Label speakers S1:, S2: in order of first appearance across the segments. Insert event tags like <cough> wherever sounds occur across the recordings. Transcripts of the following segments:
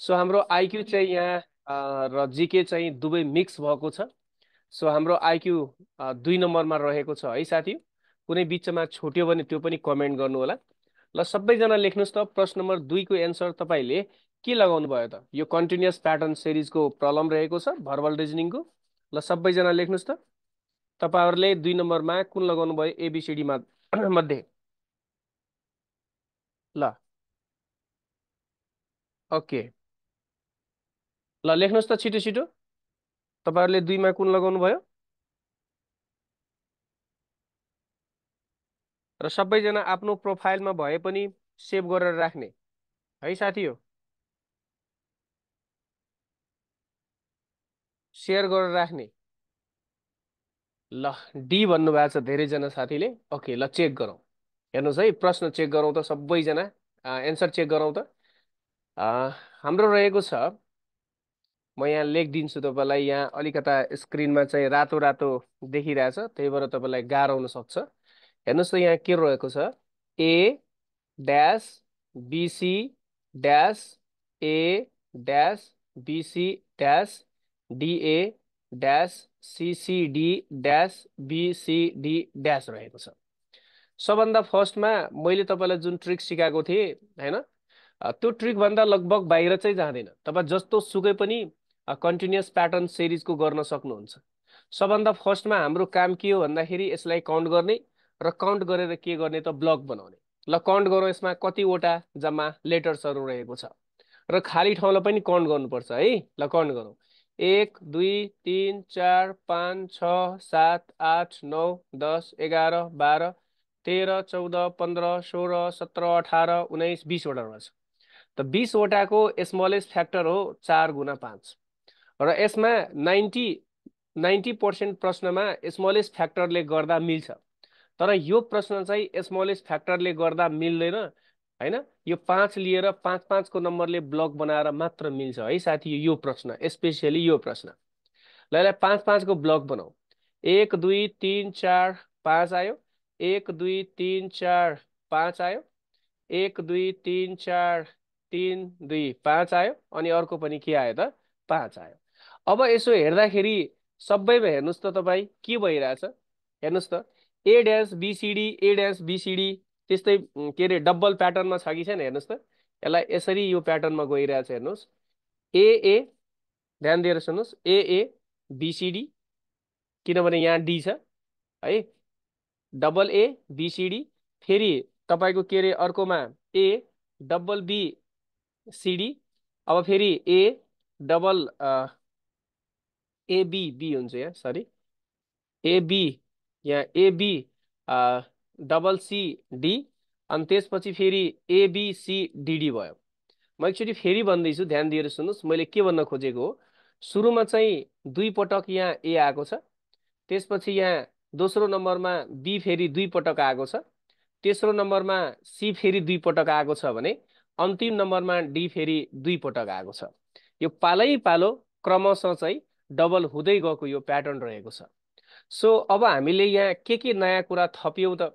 S1: so हाम्रो IQ चाहिँ यहाँ र जिके चाहिँ दुवै मिक्स भएको छ सो हाम्रो आइक्यू दुई नम्बरमा रहेको छ है साथी कुनै बिचमा छुट्यो भने त्यो पनि कमेन्ट गर्नु होला ल सबैजना लेख्नुहोस् त प्रश्न नम्बर दुईको एन्सर तपाईँले के लगाउनु भयो त यो कन्टिन्युस प्याटर्न सिरिजको प्रब्लम रहेको छ भर्बल रिजनिङको ल सबैजना लेख्नुहोस् त तपाईँहरूले दुई नम्बरमा कुन लगाउनु भयो एबिसिडीमा <clears throat> मध्ये ल ओके ल लेख्नुहोस् त छिटो छिटो तपाईँहरूले दुईमा कुन लगाउनु भयो र सबैजना आफ्नो प्रोफाइलमा भए पनि सेभ गरेर राख्ने है साथी हो सेयर गरेर राख्ने ल डी भन्नुभएको छ धेरैजना साथीले ओके ल चेक गरौँ हेर्नुहोस् है प्रश्न चेक गरौँ त सबैजना एन्सर चेक गरौँ त हाम्रो रहेको छ म यहाँ लेखिदिन्छु तपाईँलाई यहाँ अलिकता स्क्रिनमा चाहिँ रातो रातो देखिरहेछ त्यही भएर तपाईँलाई गाह्रो हुनसक्छ हेर्नुहोस् त यहाँ के रहेको छ A dash BC dash A dash BC dash DA dash CCD dash BCD dash रहेको छ सबभन्दा फर्स्टमा मैले तपाईँलाई जुन ट्रिक सिकाएको थिएँ होइन त्यो ट्रिकभन्दा लगभग बाहिर चाहिँ जाँदैन तपाईँ जस्तो सुकै पनि कन्टिन्युस प्याटर्न सिरिजको गर्न सक्नुहुन्छ सबभन्दा फर्स्टमा हाम्रो काम के हो भन्दाखेरि यसलाई काउन्ट गर्ने र काउन्ट गरेर के गर्ने त ब्लक बनाउने ल काउन्ट गरौँ यसमा कतिवटा जम्मा लेटर्सहरू रहेको छ र खाली ठाउँलाई पनि काउन्ट गर्नुपर्छ है ल काउन्ट गरौँ एक दुई तिन चार पाँच छ सात आठ नौ दस एघार बाह्र तेह्र चौध पन्ध्र सोह्र सत्र अठार उन्नाइस बिसवटा रहेछ त बिसवटाको स्मलेस्ट फ्याक्टर हो चार गुणा पाँच र यसमा नाइन्टी नाइन्टी पर्सेन्ट प्रश्नमा स्मलेस्ट फ्याक्टरले गर्दा मिल्छ तर यो प्रश्न चाहिँ स्मलेस्ट फ्याक्टरले गर्दा मिल्दैन होइन यो पाँच लिएर पाँच पाँचको नम्बरले ब्लक बनाएर मात्र मिल्छ है साथी यो प्रश्न स्पेसियली यो प्रश्न ल यसलाई पाँच पाँचको ब्लक बनाऊ एक दुई तिन चार पाँच आयो एक दुई तिन चार पाँच आयो एक दुई तिन चार तिन दुई पाँच आयो अनि अर्को पनि के आयो त पाँच आयो अब यसो हेर्दाखेरि सबैमा हेर्नुहोस् त तपाईँ के भइरहेछ हेर्नुहोस् त A dash BCD A dash BCD त्यस्तै के अरे डबल प्याटर्नमा छ कि छैन हेर्नुहोस् त यसलाई यसरी यो प्याटर्नमा गइरहेछ हेर्नुहोस् ए ए ध्यान दिएर सुन्नुहोस् ए ए बिसिडी किनभने यहाँ डी छ है डबल ए बिसिडी फेरि तपाईँको के अरे अर्कोमा ए डबल बी सिडी अब फेरि ए डबल एबी बी हुन्छ यहाँ सरी एबी यहाँ एबी डबल सी डी अनि त्यसपछि फेरि एबिसिडिडी भयो म एकचोटि फेरि भन्दैछु ध्यान दिएर सुन्नुहोस् मैले के भन्न खोजेको हो सुरुमा चाहिँ दुई पटक यहाँ ए आएको छ त्यसपछि यहाँ दोस्रो नम्बरमा बी फेरि दुई पटक आएको छ तेस्रो नम्बरमा सी फेरि दुई पटक आएको छ भने अन्तिम नम्बरमा डी फेरि दुई पटक आएको छ यो पालै पालो क्रमशः चाहिँ डबल हुँदै गएको यो प्याटर्न रहेको छ सो अब हामीले यहाँ के के नयाँ कुरा थप्यौँ त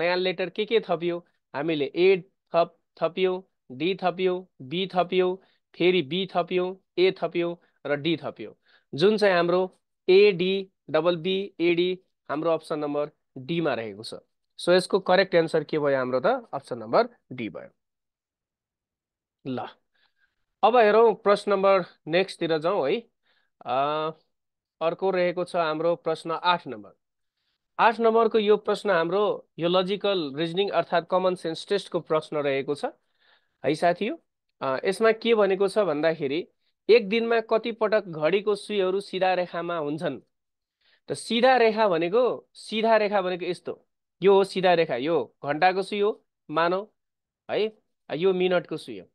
S1: नयाँ लेटर के के थप्यौँ हामीले ए थप थप्यौँ डी थप्यौँ बी थप्यौँ फेरि बी थप्यौँ ए थप्यौँ र डी थप्यौँ जुन चाहिँ हाम्रो एडी डबल बी एडी हाम्रो अप्सन नम्बर डीमा रहेको छ सो यसको करेक्ट एन्सर के भयो हाम्रो त अप्सन नम्बर डी भयो ल अब हेरौँ प्रश्न नम्बर नेक्स्टतिर जाउँ है अर्को रहेको छ हाम्रो प्रश्न आठ नम्बर आठ नम्बरको यो प्रश्न हाम्रो यो लजिकल रिजनिङ अर्थात् कमन सेन्स टेस्टको प्रश्न रहेको छ है साथी यसमा के भनेको छ भन्दाखेरि एक दिनमा कतिपटक घडीको सुईहरू सिधा रेखामा हुन्छन् त सिधा रेखा भनेको सिधा रेखा भनेको यस्तो यो हो सिधा रेखा यो घन्टाको सुई हो मानौ है यो मिनटको सुई हो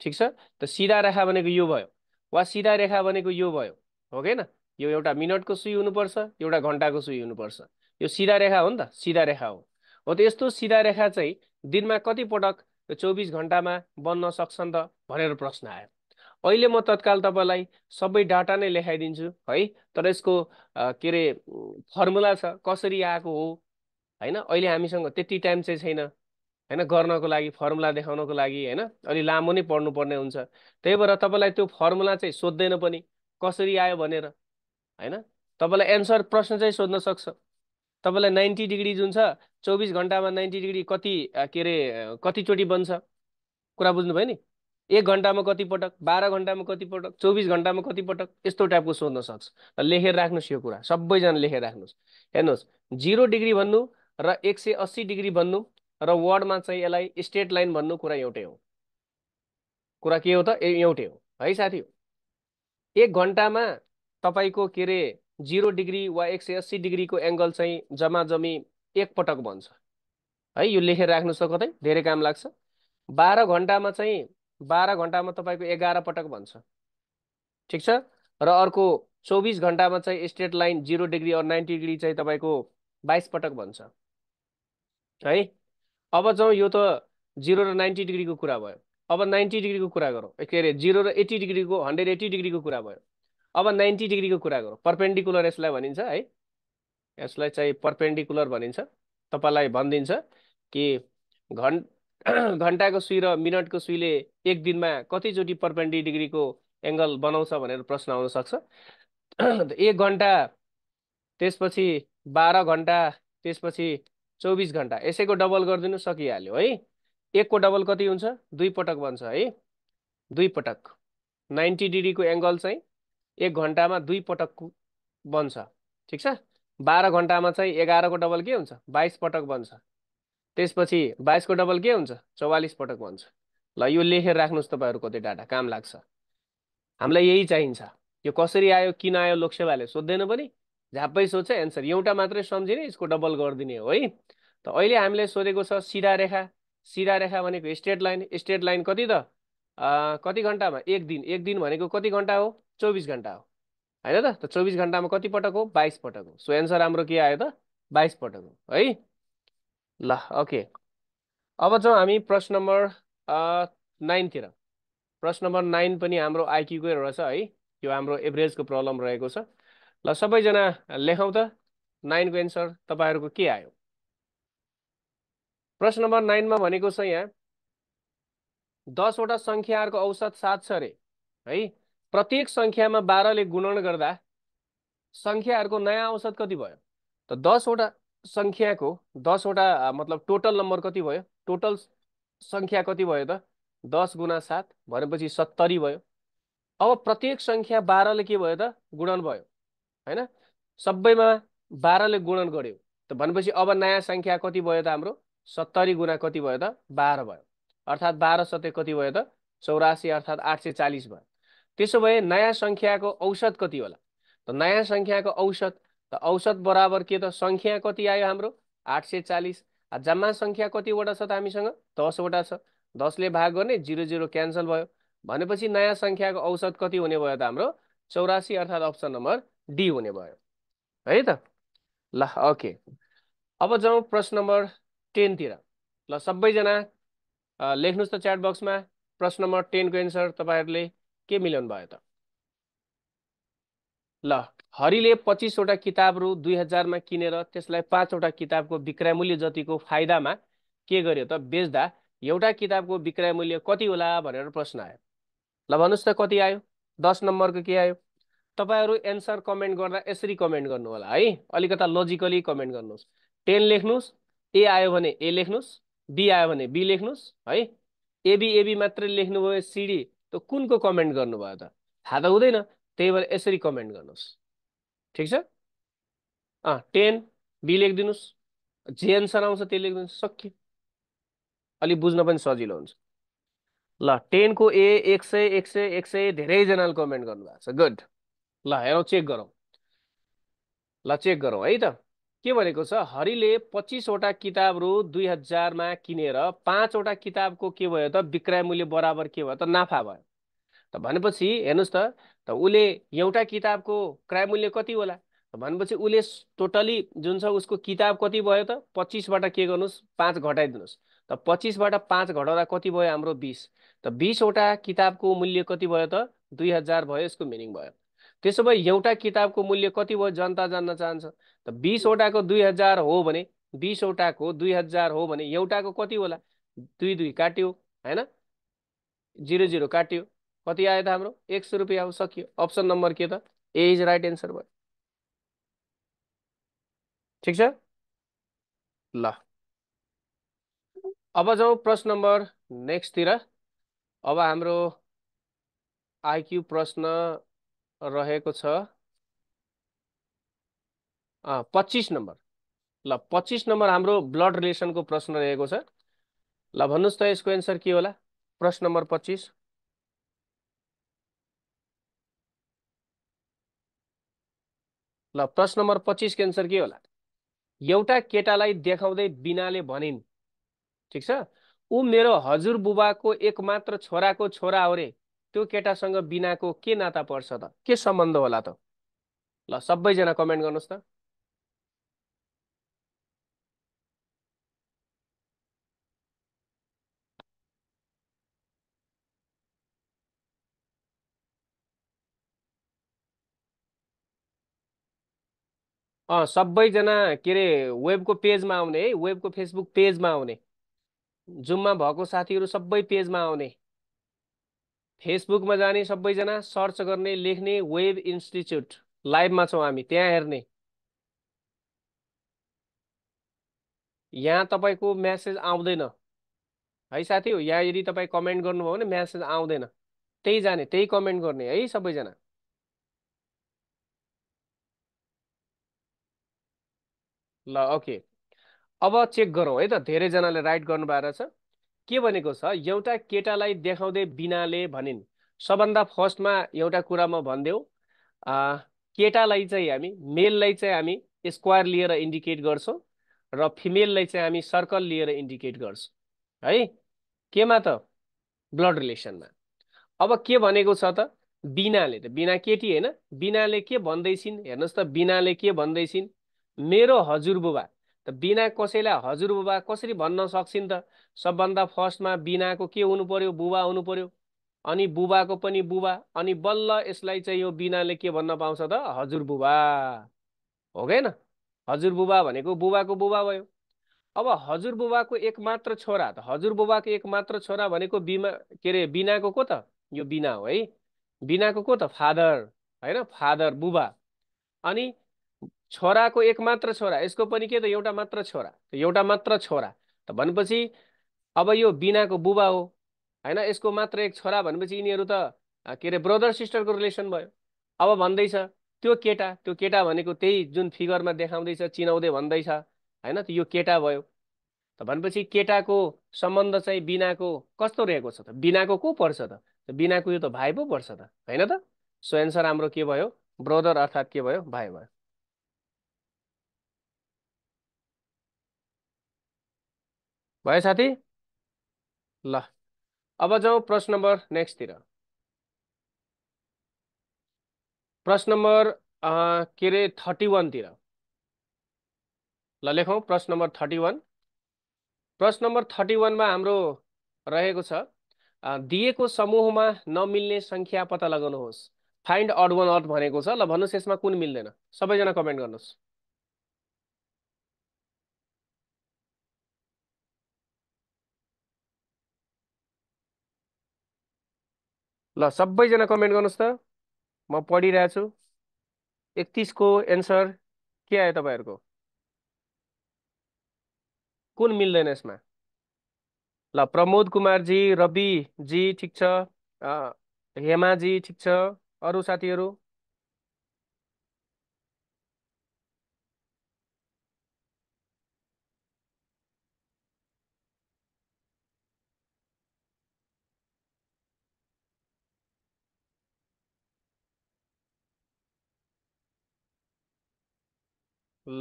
S1: ठिक छ त सिधा रेखा भनेको यो भयो वा सिधा रेखा भनेको यो भयो हो कि यो एउटा मिनटको सुई हुनुपर्छ एउटा घन्टाको सुई हुनुपर्छ यो सिधा रेखा हो नि त सिधा रेखा हो हो त यस्तो सिधा रेखा चाहिँ दिनमा कतिपटक चौबिस घन्टामा बन्न सक्छन् त भनेर प्रश्न आयो अहिले म तत्काल तपाईँलाई सबै डाटा नै लेखाइदिन्छु है तर यसको के अरे फर्मुला छ कसरी आएको हो होइन अहिले हामीसँग त्यति टाइम चाहिँ छैन होइन गर्नको लागि फर्मुला देखाउनको लागि होइन अलि लामो नै पढ्नुपर्ने हुन्छ त्यही भएर तपाईँलाई त्यो फर्मुला चाहिँ सोध्दैन पनि कसरी आयो भनेर होइन तपाईँलाई एन्सर प्रश्न चाहिँ सोध्न सक्छ तपाईँलाई नाइन्टी डिग्री जुन छ चौबिस घन्टामा नाइन्टी डिग्री कति के अरे कतिचोटि बन्छ कुरा बुझ्नु भयो नि एक घन्टामा कतिपटक बाह्र घन्टामा कतिपटक चौबिस घन्टामा कतिपटक यस्तो टाइपको सोध्न सक्छ लेखेर राख्नुहोस् यो कुरा सबैजना लेखेर राख्नुहोस् हेर्नुहोस् जिरो डिग्री भन्नु र एक सय अस्सी डिग्री भन्नु र वर्डमा चाहिँ यसलाई स्टेट लाइन भन्नु कुरा एउटै हो कुरा के हो त एउटै हो है साथी हो एक घन्टामा तपाईँको के अरे जिरो डिग्री वा एक सय अस्सी डिग्रीको एङ्गल चाहिँ जम्मा जम्मी एकपटक बन्छ है यो लेखेर राख्नुहोस् त कतै धेरै काम लाग्छ बाह्र घन्टामा चाहिँ बाह्र घन्टामा तपाईँको एघार पटक भन्छ ठिक छ र अर्को चौबिस घन्टामा चाहिँ स्ट्रेट लाइन जिरो डिग्री अरू नाइन्टी डिग्री चाहिँ तपाईँको बाइस पटक भन्छ है अब जाउँ यो त जिरो र नाइन्टी डिग्रीको कुरा भयो अब नाइन्टी डिग्रीको कुरा गरौँ के अरे जिरो र एट्टी डिग्रीको हन्ड्रेड एट्टी डिग्रीको कुरा भयो अब नाइन्टी डिग्रीको कुरा गरौँ पर्पेन्डिकुलर यसलाई भनिन्छ है यसलाई चाहिँ पर्पेन्डिकुलर भनिन्छ तपाईँलाई भनिदिन्छ कि घन् <clears throat> घन्टाको सुई र मिनटको सुईले एक दिनमा कतिचोटि पर्पेन्डी डिग्रीको एङ्गल बनाउँछ भनेर प्रश्न आउनसक्छ <clears throat> एक घन्टा त्यसपछि बाह्र घन्टा त्यसपछि चौबिस घन्टा यसैको डबल गरिदिनु सकिहाल्यो है एकको डबल कति हुन्छ दुई पटक बन्छ है दुई पटक नाइन्टी डिग्रीको एङ्गल चाहिँ एक घन्टामा दुई पटक बन्छ ठिक छ बाह्र घन्टामा चाहिँ एघारको डबल के हुन्छ बाइस पटक बन्छ त्यसपछि बाइसको डबल के हुन्छ चौवालिस पटक बन्छ ल यो लेखेर राख्नुहोस् तपाईँहरूको त्यो डाटा काम लाग्छ हामीलाई यही चाहिन्छ यो कसरी आयो किन आयो लोकसेवाले सोध्दैन पनि झापै सोध्छ एन्सर एउटा मात्रै सम्झिने यसको डबल गरिदिने हो है त अहिले हामीले सोधेको छ सिधा रेखा सिधा रेखा भनेको स्ट्रेट लाइन स्ट्रेट लाइन कति त कति घन्टामा एक दिन एक दिन भनेको कति घन्टा हो चौबिस घन्टा हो होइन त चौबिस घन्टामा कति पटक हो बाइस पटक हो सो एन्सर हाम्रो के आयो त बाइस पटक हो है ल ओके अब जाउँ हामी प्रश्न नम्बर नाइनतिर प्रश्न नम्बर नाइन पनि हाम्रो आइक्यूकै रहेछ है यो हाम्रो एभरेजको प्रब्लम रहेको छ ल सबैजना लेखौँ त नाइनको एन्सर तपाईँहरूको के आयो प्रश्न नम्बर नाइनमा भनेको छ यहाँ दसवटा सङ्ख्याहरूको औसत सात छ अरे है प्रत्येक सङ्ख्यामा बाह्रले गुणन गर्दा सङ्ख्याहरूको नयाँ औसत कति भयो त दसवटा सङ्ख्याको दसवटा मतलब टोटल नम्बर कति भयो टोटल सङ्ख्या कति भयो त दस गुणा सात भनेपछि सत्तरी भयो अब प्रत्येक सङ्ख्या बाह्रले के भयो त गुणन भयो होइन सबैमा बाह्रले गुणन गऱ्यो त भनेपछि अब नयाँ सङ्ख्या कति भयो त हाम्रो सत्तरी गुणा कति भयो त बाह्र भयो अर्थात् बाह्र सत्य कति भयो त चौरासी अर्थात् आठ सय चालिस भयो त्यसो भए नयाँ सङ्ख्याको औसत कति होला त नयाँ सङ्ख्याको औसत त औसत बराबर के त सङ्ख्या कति आयो हाम्रो आठ सय चालिस जम्मा सङ्ख्या कतिवटा छ त हामीसँग दसवटा छ दसले भाग गर्ने जिरो जिरो क्यान्सल भयो भनेपछि नयाँ सङ्ख्याको औसत कति हुने भयो त हाम्रो चौरासी अर्थात् अप्सन नम्बर डी हुने भयो है त ल ओके अब जाउँ प्रश्न नम्बर टेनतिर ल सबैजना लेख्नुहोस् त च्याट बक्समा प्रश्न नम्बर टेनको एन्सर तपाईँहरूले के मिलाउनु भयो त ल हरिले पच्चिसवटा किताबहरू दुई हजारमा किनेर त्यसलाई पाँचवटा किताबको विक्रय मूल्य जतिको फाइदामा के गर्यो त बेच्दा एउटा किताबको विक्रय मूल्य कति होला भनेर प्रश्न आयो ल भन्नुहोस् त कति आयो दस नम्बरको के आयो तपाईँहरू एन्सर कमेन्ट गर्दा यसरी कमेन्ट गर्नु होला है अलिकता लजिकली कमेन्ट गर्नुहोस् टेन लेख्नुहोस् ए आयो भने ए लेख्नुहोस् बी आयो भने बी लेख्नुहोस् है एबी एबी मात्रै लेख्नुभयो सिडी त कुनको कमेन्ट गर्नुभयो त थाहा त हुँदैन त्यही भएर यसरी कमेन्ट गर्नुहोस् ठिक छ अँ टेन बी लेखिदिनुहोस् जे एन्सर आउँछ त्यो लेखिदिनुहोस् सक्यो अलिक बुझ्न पनि सजिलो हुन्छ ल टेनको ए एक सय एक सय एक सय धेरैजनाले कमेन्ट गर्नुभएको छ गुड ल हेरौँ चेक गरौँ ल चेक गरौँ है त के भनेको छ हरिले पच्चिसवटा किताबहरू दुई हजारमा किनेर पाँचवटा किताबको के भयो त विक्रय मूल्य बराबर के भयो त नाफा भयो त भनेपछि हेर्नुहोस् त त उसले एउटा किताबको क्रय मूल्य कति होला भनेपछि उसले टोटली जुन छ उसको किताब कति भयो त पच्चिसबाट के गर्नुहोस् पाँच घटाइदिनुहोस् त पच्चिसबाट पाँच घटाउँदा कति भयो हाम्रो बिस त बिसवटा किताबको मूल्य कति भयो त दुई हजार भयो यसको मिनिङ भयो त्यसो भए एउटा किताबको मूल्य कति भयो जनता जान्न चाहन्छ बिसवटाको दुई हजार हो भने बिसवटाको दुई हजार हो भने एउटाको कति होला दुई दुई काट्यो होइन जिरो जिरो काट्यो कति आयो त हाम्रो एक सय रुपियाँ सकियो अप्सन नम्बर के त ए इज राइट एन्सर भयो ठिक छ ल अब जाउँ प्रश्न नम्बर नेक्स्टतिर अब हाम्रो आइक्यू प्रश्न रहेको छ पच्चिस नम्बर ल पच्चिस नम्बर हाम्रो ब्लड रिलेसनको प्रश्न रहेको छ ल भन्नुहोस् त यसको एन्सर के होला प्रश्न नम्बर पच्चिस ल प्रश्न नम्बर पच्चिसको एन्सर के होला एउटा केटालाई देखाउँदै दे बिनाले भनिन् ठिक छ ऊ मेरो हजुरबुबाको एकमात्र छोराको छोरा हो रे त्यो केटासँग बिनाको के नाता पर्छ त के सम्बन्ध होला त ल सबैजना कमेन्ट गर्नुहोस् त अँ सबैजना के अरे वेबको पेजमा आउने है वेबको फेसबुक पेजमा आउने जुममा भएको साथीहरू सबै पेजमा आउने फेसबुकमा जाने सबैजना सर्च गर्ने लेख्ने वेब इन्स्टिच्युट लाइभमा छौँ हामी त्यहाँ हेर्ने यहाँ तपाईँको म्यासेज आउँदैन है साथी हो यहाँ यदि तपाईँ कमेन्ट गर्नुभयो भने म्यासेज आउँदैन त्यही जाने त्यही कमेन्ट गर्ने है सबैजना ल ओके अब चेक गरौँ है त धेरैजनाले राइट गर्नुभएको रहेछ के भनेको छ एउटा केटालाई देखाउँदै बिनाले भनिन् सबभन्दा फर्स्टमा एउटा कुरा म भनिदेऊ केटालाई चाहिँ हामी मेललाई चाहिँ हामी स्क्वायर लिएर इन्डिकेट गर्छौँ र फिमेललाई चाहिँ हामी सर्कल लिएर इन्डिकेट गर्छौँ है केमा त ब्लड रिलेसनमा अब के भनेको छ त बिनाले त बिना केटी होइन बिनाले के भन्दैछिन् हेर्नुहोस् त बिनाले के भन्दैछिन् मेरो हजुरबुबा त बिना कसैलाई हजुरबुबा कसरी भन्न सक्छन् त सबभन्दा फर्स्टमा बिनाको के हुनु पर्यो बुबा हुनु पर्यो अनि बुबाको पनि बुबा अनि बल्ल यसलाई चाहिँ यो बिनाले के भन्न पाउँछ त हजुरबुबा हो गएन हजुरबुबा भनेको बुबाको बुबा भयो अब हजुरबुबाको एकमात्र छोरा त हजुरबुबाको एकमात्र छोरा भनेको बिमा के अरे बिनाको को त यो बिना हो है बिनाको को त फादर होइन फादर बुबा अनि छोराको एक मात्र छोरा यसको पनि के त एउटा मात्र छोरा एउटा मात्र छोरा त भनेपछि अब यो बिनाको बुबा हो होइन यसको मात्र एक छोरा भनेपछि यिनीहरू त के अरे ब्रदर सिस्टरको रिलेसन भयो अब भन्दैछ त्यो केटा त्यो केटा भनेको त्यही जुन फिगरमा देखाउँदैछ चिनाउँदै भन्दैछ होइन यो केटा भयो त भनेपछि केटाको सम्बन्ध चाहिँ बिनाको कस्तो रहेको छ त बिनाको को पर्छ त बिनाको यो त भाइ पो पर्छ त होइन त सो एन्सर हाम्रो के भयो ब्रदर अर्थात् के भयो भाइ भयो भयो साथी ल अब जाउँ प्रश्न नम्बर नेक्स्टतिर प्रश्न नम्बर के अरे थर्टी वानतिर ल लेखौँ प्रश्न नम्बर थर्टी वान प्रश्न नम्बर थर्टी वानमा हाम्रो रहेको छ दिएको समूहमा नमिल्ने सङ्ख्या पत्ता लगाउनुहोस् फाइन्ड अड वान अट भनेको छ ल भन्नुहोस् यसमा कुन मिल्दैन सबैजना कमेन्ट गर्नुहोस् ल सबैजना कमेन्ट गर्नुहोस् त म पढिरहेको छु एकतिसको एन्सर के आयो तपाईँहरूको कुन मिल्दैन यसमा ल प्रमोद कुमारजी रविजी ठिक छ हेमाजी ठिक छ अरू साथीहरू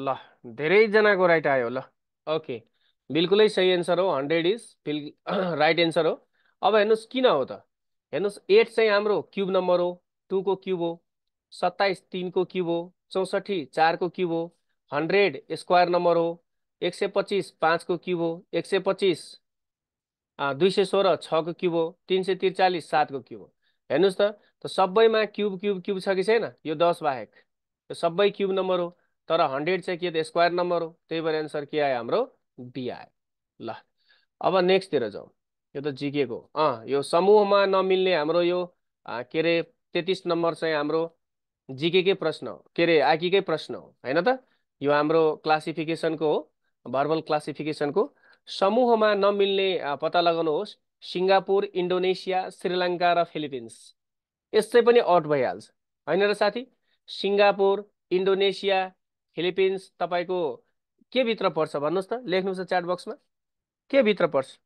S1: ल धेरैजनाको राइट आयो ल ओके बिल्कुलै सही एन्सर हो hundred is fill <clears throat> right answer हो अब हेर्नुहोस् किन हो त हेर्नुहोस् एट चाहिँ हाम्रो क्युब नम्बर हो टूको क्युब हो सत्ताइस तिनको क्युब हो चौसठी चारको क्युब हो हन्ड्रेड स्क्वायर नम्बर हो एक सय पच्चिस पाँचको क्युब हो एक सय पच्चिस दुई सय सोह्र छको क्युब हो तिन सय त्रिचालिस सातको क्युब हो हेर्नुहोस् त सबैमा क्युब क्युब क्युब छ कि छैन यो दस बाहेक यो सबै क्युब नम्बर हो तर हन्ड्रेड चाहिँ के त स्क्वायर नम्बर हो त्यही भएर एन्सर के आयो हाम्रो बी आयो ल अब नेक्स्टतिर जाउँ यो त जिकेको अँ यो समूहमा नमिल्ने हाम्रो यो के अरे तेत्तिस नम्बर चाहिँ हाम्रो जिकेकै प्रश्न हो के अरे आकीकै प्रश्न हो होइन त यो हाम्रो क्लासिफिकेसनको हो भर्बल क्लासिफिकेसनको समूहमा नमिल्ने पत्ता लगाउनुहोस् सिङ्गापुर इन्डोनेसिया श्रीलङ्का र फिलिपिन्स यसै पनि आउट भइहाल्छ होइन र साथी सिङ्गापुर इन्डोनेसिया फिलिपिन्स तपाईँको के भित्र पर्छ भन्नुहोस् त लेख्नुहोस् त च्याट बक्समा के भित्र पर्छ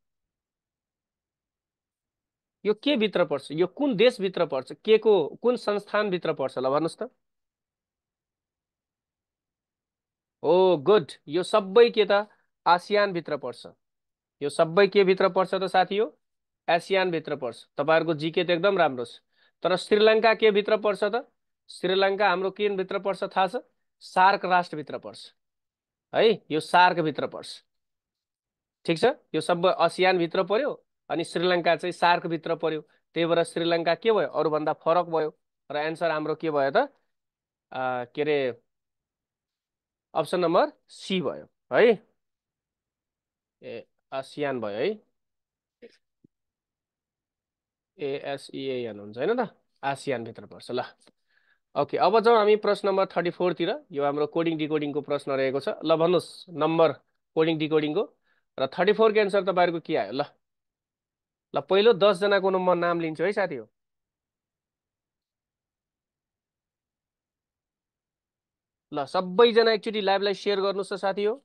S1: यो के भित्र पर्छ यो कुन देशभित्र पर्छ के को कुन संस्थानभित्र पर्छ ल भन्नुहोस् त हो गुड यो सबै के त आसियानभित्र पर्छ यो सबै के भित्र पर्छ त साथी हो एसियानभित्र पर्छ तपाईँहरूको जिके त एकदम राम्रो छ तर श्रीलङ्का के भित्र पर्छ त श्रीलङ्का हाम्रो भित्र पर्छ थाहा छ सार्क राष्ट्रभित्र पर्छ है यो सार्कभित्र पर्छ ठिक छ यो सबै असियानभित्र पर्यो अनि श्रीलङ्का चाहिँ सार्कभित्र पर्यो त्यही भएर श्रीलङ्का के भयो अरूभन्दा फरक भयो र एन्सर हाम्रो के भयो त के अरे अप्सन नम्बर सी भयो है ए असियान भयो है एएसइएन हुन्छ होइन त आसियानभित्र पर्छ ल ओके अब जाउँ हामी प्रश्न नम्बर थर्टी फोरतिर यो हाम्रो कोडिङ डिकोडिङको प्रश्न रहेको छ ल भन्नुहोस् नम्बर कोडिङ डिकोडिङको र थर्टी फोरको एन्सर तपाईँहरूको के आयो ल ल पहिलो दसजनाको म नाम लिन्छु है साथी हो ल सबैजना एकचोटि लाइभलाई सेयर गर्नुहोस् त साथी हो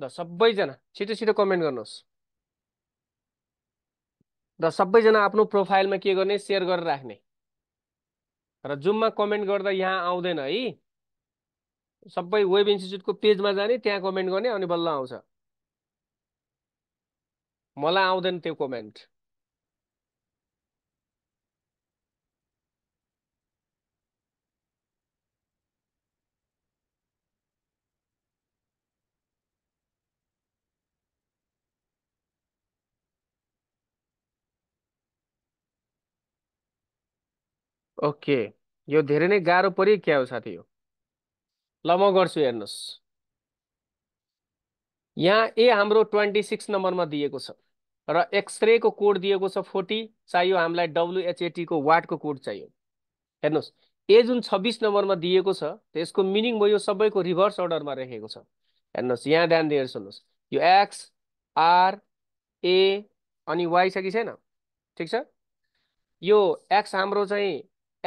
S1: द सबैजना छिटो छिटो कमेन्ट गर्नुहोस् र सबैजना आफ्नो प्रोफाइलमा के गर्ने सेयर गरेर राख्ने र जुममा कमेन्ट गर्दा यहाँ आउँदैन है सबै वेब इन्स्टिच्युटको पेजमा जाने त्यहाँ कमेन्ट गर्ने अनि बल्ल आउँछ मलाई आउँदैन त्यो कमेन्ट ओके यो धेरै नै गाह्रो पऱ्यो क्या हो साथी यो ल म गर्छु हेर्नुहोस् यहाँ ए हाम्रो ट्वेन्टी सिक्स नम्बरमा दिएको छ र एक्सरेको कोड दिएको छ फोर्टी चाहियो हामीलाई डब्लुएचएटीको वाटको कोड चाहियो हेर्नुहोस् ए जुन छब्बिस नम्बरमा दिएको छ त्यसको मिनिङ भयो सबैको रिभर्स अर्डरमा राखेको छ हेर्नुहोस् यहाँ ध्यान दिएर सुन्नुहोस् यो एक्स आर ए अनि वाइ छ कि छैन ठिक छ यो एक्स हाम्रो चाहिँ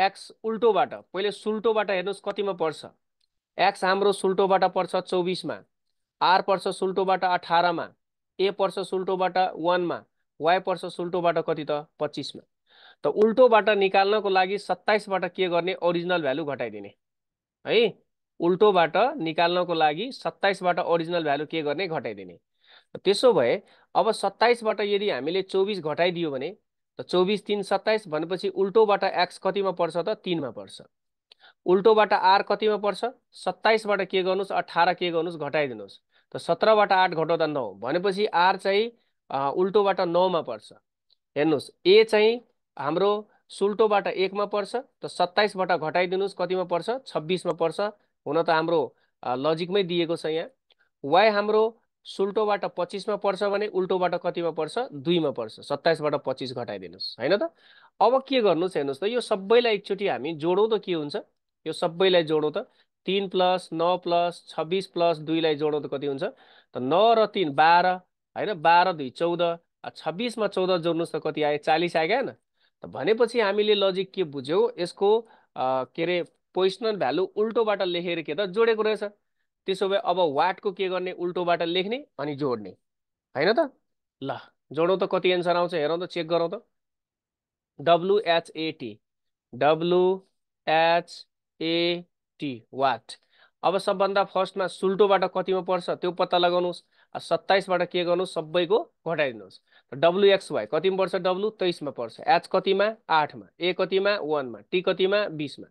S1: एक्स उल्टोबाट पहिले सुल्टोबाट हेर्नुहोस् कतिमा पर्छ एक्स हाम्रो सुल्टोबाट पर्छ चौबिसमा आर पर्छ सुल्टोबाट अठारमा ए पर्छ सुल्टोबाट वानमा वाइ पर्छ सुल्टोबाट कति त पच्चिसमा त उल्टोबाट निकाल्नको लागि सत्ताइसबाट के गर्ने ओरिजिनल भ्यालु घटाइदिने है उल्टोबाट निकाल्नको लागि सत्ताइसबाट ओरिजिनल भ्यालु के गर्ने घटाइदिने त्यसो भए अब सत्ताइसबाट यदि हामीले चौबिस घटाइदियो भने त चौबिस तिन सत्ताइस भनेपछि उल्टोबाट एक्स कतिमा पर्छ त तिनमा पर्छ उल्टोबाट आर कतिमा पर्छ सत्ताइसबाट के गर्नुहोस् अठार के गर्नुहोस् घटाइदिनुहोस् त सत्रबाट आठ घटाउँदा नौ भनेपछि आर चाहिँ उल्टोबाट नौमा पर्छ हेर्नुहोस् ए चाहिँ हाम्रो सुल्टोबाट एकमा पर्छ त सत्ताइसबाट घटाइदिनुहोस् कतिमा पर्छ छब्बिसमा पर्छ हुन त हाम्रो लजिकमै दिएको छ यहाँ वाइ हाम्रो सुल्टोबाट पच्चिसमा पर्छ भने उल्टोबाट कतिमा पर्छ दुईमा पर्छ सत्ताइसबाट पच्चिस घटाइदिनुहोस् होइन त अब के गर्नुहोस् हेर्नुहोस् त यो सबैलाई एकचोटि हामी जोडौँ त के हुन्छ यो सबैलाई जोडौँ त तिन प्लस नौ प्लस छब्बिस प्लस दुईलाई जोडौँ त कति हुन्छ त नौ र तिन बाह्र होइन बाह्र दुई चौध छब्बिसमा चौध जोड्नुहोस् त कति आयो चालिस आयो क्या त भनेपछि हामीले लजिक के बुझ्यौँ यसको के अरे पोइसनल भ्यालु उल्टोबाट लेखेर के त जोडेको रहेछ त्यसो भए अब वाटको के गर्ने उल्टोबाट लेख्ने अनि जोड्ने होइन त ल जोडौँ त कति एन्सर आउँछ हेरौँ त चेक गरौँ त डब्लुएचएटी डब्लुएचएटी वाट अब सबभन्दा फर्स्टमा सुल्टोबाट कतिमा पर्छ त्यो पत्ता लगाउनुहोस् सत्ताइसबाट के गर्नुहोस् सबैको घटाइदिनुहोस् डब्लुएक्सवाई कतिमा पर्छ डब्लु तेइसमा पर्छ एच कतिमा आठमा ए कतिमा वानमा टी कतिमा बिसमा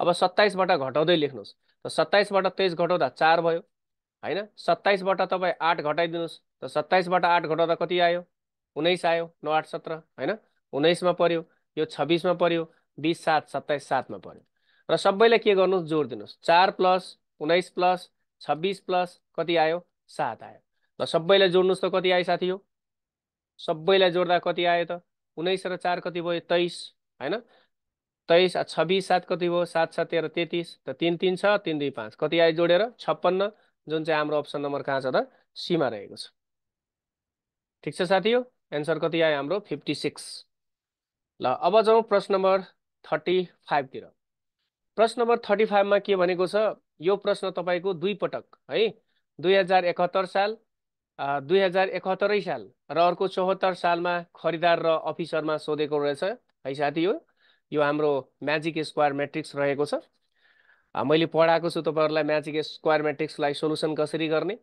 S1: अब सत्ताइसबाट घटाउँदै लेख्नुहोस् सत्ताइसबाट तेइस घटाउँदा चार भयो होइन सत्ताइसबाट तपाईँ आठ घटाइदिनुहोस् त सत्ताइसबाट आठ घटाउँदा कति आयो उन्नाइस आयो नौ आठ सत्र होइन उन्नाइसमा पऱ्यो यो छब्बिसमा पऱ्यो बिस सात सत्ताइस सातमा पऱ्यो र सबैलाई के गर्नुहोस् जोड दिनुहोस् चार प्लस उन्नाइस प्लस छब्बिस प्लस कति आयो सात आयो र सबैलाई जोड्नुहोस् त कति आयो साथी हो सबैलाई जोड्दा कति आयो त उन्नाइस र चार कति भयो तेइस होइन तेइस छब्बिस सात कति भयो सात सात तेह्र तेत्तिस त तिन तिन छ तिन दुई पाँच कति आयो जोडेर छप्पन्न जुन चाहिँ हाम्रो अप्सन नम्बर कहाँ छ त सीमा रहेको छ ठिक छ साथी हो एन्सर कति आयो हाम्रो फिफ्टी सिक्स ल अब जाउँ प्रश्न नम्बर थर्टी फाइभतिर प्रश्न नम्बर थर्टी फाइभमा के भनेको छ यो प्रश्न तपाईँको दुई पटक है दुई हजार एकहत्तर साल दुई हजार एकहत्तरै साल र अर्को चौहत्तर सालमा खरिदार र अफिसरमा सोधेको रहेछ है साथी हो यो हाम्रो म्याजिक स्क्वायर म्याट्रिक्स रहेको छ मैले पढाएको छु तपाईँहरूलाई म्याजिक स्क्वायर म्याट्रिक्सलाई सोलुसन कसरी गर्ने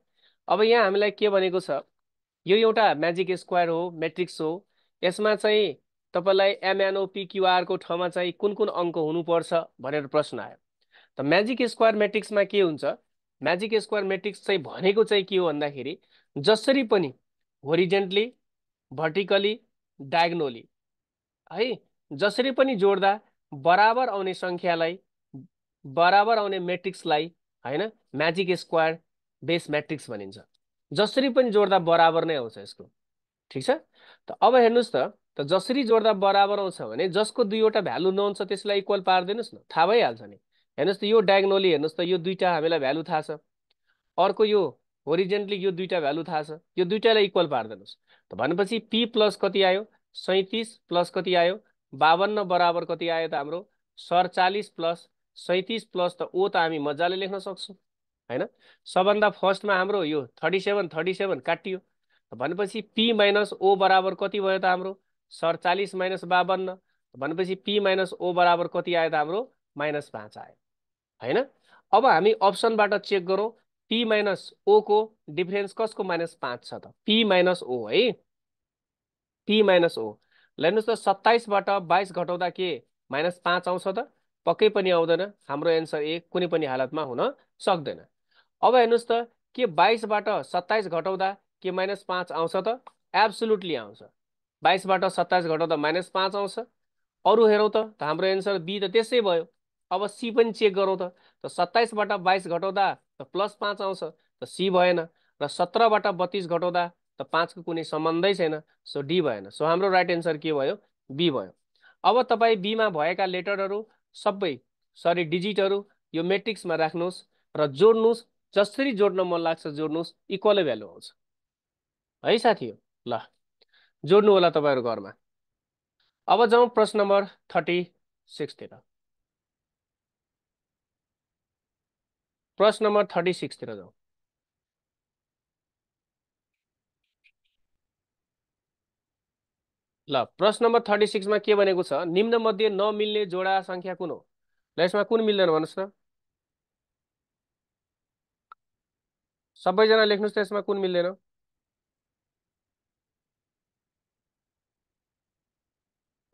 S1: अब यहाँ हामीलाई के भनेको छ यो एउटा म्याजिक स्क्वायर हो म्याट्रिक्स हो यसमा चाहिँ तपाईँलाई एमएनओपिक्युआरको ठाउँमा चाहिँ कुन कुन अङ्क हुनुपर्छ भनेर प्रश्न आयो त म्याजिक स्क्वायर म्याट्रिक्समा के हुन्छ म्याजिक स्क्वायर म्याट्रिक्स चाहिँ भनेको चाहिँ के हो भन्दाखेरि जसरी पनि होरिजेन्टली भर्टिकली डायग्नोली है जसरी पनि जोड्दा बराबर आउने सङ्ख्यालाई बराबर आउने मेट्रिक्सलाई होइन म्याजिक स्क्वायर बेस म्याट्रिक्स भनिन्छ जसरी पनि जोड्दा बराबर नै आउँछ यसको ठिक छ त अब हेर्नुहोस् त त जसरी जोड्दा बराबर आउँछ भने जसको दुईवटा भ्यालु नहुन्छ त्यसलाई इक्वल पारिदिनुहोस् न थाहा भइहाल्छ नि हेर्नुहोस् त यो डायग्नोली हेर्नुहोस् त यो दुईवटा हामीलाई भ्यालु थाहा छ अर्को यो ओरिजेन्टली यो दुईवटा भ्यालु थाहा छ यो दुईवटालाई इक्वल पारिदिनुहोस् त भनेपछि पी प्लस कति आयो सैँतिस प्लस कति आयो बावन्न बराबर कति आयो त हाम्रो सडचालिस प्लस सैतिस प्लस त ओ त हामी मजाले लेख्न सक्छौँ होइन सबभन्दा फर्स्टमा हाम्रो यो थर्टी सेभेन थर्टी सेभेन काटियो भनेपछि पी माइनस ओ बराबर कति भयो त हाम्रो सडचालिस माइनस बावन्न भनेपछि पी माइनस ओ बराबर कति आयो त हाम्रो माइनस पाँच आयो होइन अब हामी अप्सनबाट चेक गरौँ पी माइनस ओको डिफ्रेन्स कसको माइनस पाँच छ त पी माइनस ओ है पी माइनस ओ ल हेर्नुहोस् त सत्ताइसबाट बाइस घटाउँदा के माइनस पाँच आउँछ त पक्कै पनि आउँदैन हाम्रो एन्सर ए कुनै पनि हालतमा हुन सक्दैन अब हेर्नुहोस् त के बाइसबाट सत्ताइस घटाउँदा के माइनस पाँच आउँछ त एब्सोल्युटली आउँछ बाइसबाट सत्ताइस घटाउँदा माइनस पाँच आउँछ अरू हेरौँ त हाम्रो एन्सर बी त त्यसै भयो अब सी पनि चेक गरौँ त त सत्ताइसबाट बाइस घटाउँदा त प्लस पाँच आउँछ त सी भएन र सत्रबाट बत्तिस घटाउँदा त पाँचको कुनै सम्बन्धै छैन सो डी भएन सो हाम्रो राइट एन्सर के भयो बी भयो अब तपाईँ बीमा भएका लेटरहरू सबै सरी डिजिटहरू यो मेट्रिक्समा राख्नुहोस् र जोड्नुहोस् जसरी जोड्न मन लाग्छ जोड्नुहोस् इक्वलै भ्यालु आउँछ है साथी हो ल जोड्नु होला तपाईँहरू घरमा अब जाउँ प्रश्न नम्बर थर्टी सिक्सतिर प्रश्न नम्बर थर्टी सिक्सतिर जाउँ ल प्रश्न नम्बर थर्टी सिक्समा के भनेको छ निम्न मध्ये नमिल्ने जोडा सङ्ख्या कुन हो ल यसमा कुन मिल्दैन भन्नुहोस् न सबैजना लेख्नुहोस् त यसमा कुन मिल्दैन